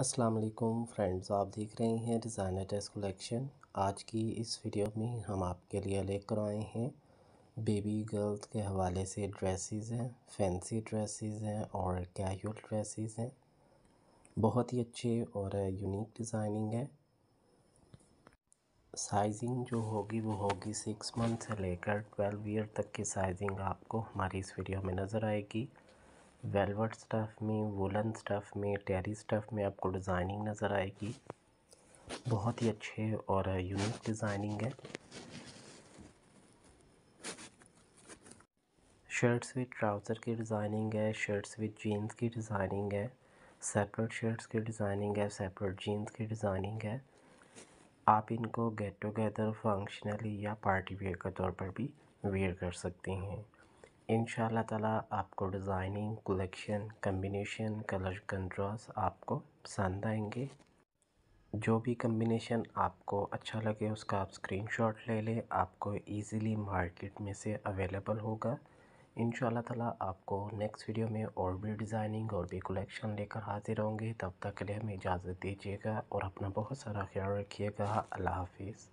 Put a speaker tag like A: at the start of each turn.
A: अस्सलाम वालेकुम फ्रेंड्स आप देख रहे हैं डिज़ाइनर ड्रेस कलेक्शन आज की इस वीडियो में हम आपके लिए लेकर आए हैं बेबी गर्ल्स के हवाले से ड्रेसेस हैं फैंसी ड्रेसेस हैं और कैजुअल ड्रेसेस हैं बहुत ही अच्छे और यूनिक डिज़ाइनिंग है साइजिंग जो होगी वो होगी सिक्स मंथ से लेकर ट्वेल्व ईयर तक की साइजिंग आपको हमारी इस वीडियो में नज़र आएगी वेलवेट स्टफ़ में वुलन स्टफ़ में टेरी स्टफ़ में आपको डिज़ाइनिंग नज़र आएगी बहुत ही अच्छे और यूनिक डिज़ाइनिंग है शर्ट्स विद ट्राउज़र की डिज़ाइनिंग है शर्ट्स विद जीन्स की डिज़ाइनिंग है सेपरेट शर्ट्स की डिज़ाइनिंग है सेपरेट जीन्स की डिज़ाइनिंग है आप इनको गेट टुगेदर फंक्शनली या पार्टी वेयर के तौर पर भी वेयर कर सकते हैं इन ताला आपको designing collection combination colour contrast आपको पसंद आएंगे जो भी कम्बिनेशन आपको अच्छा लगे उसका आप स्क्रीनशॉट ले लें आपको इजीली मार्केट में से अवेलेबल होगा इन ताला आपको नेक्स्ट वीडियो में और भी डिज़ाइनिंग और भी कलेक्शन लेकर हाजिर होंगे तब तक के लिए हमें इजाज़त दीजिएगा और अपना बहुत सारा ख्याल रखिएगा अल्लाह हाफिज़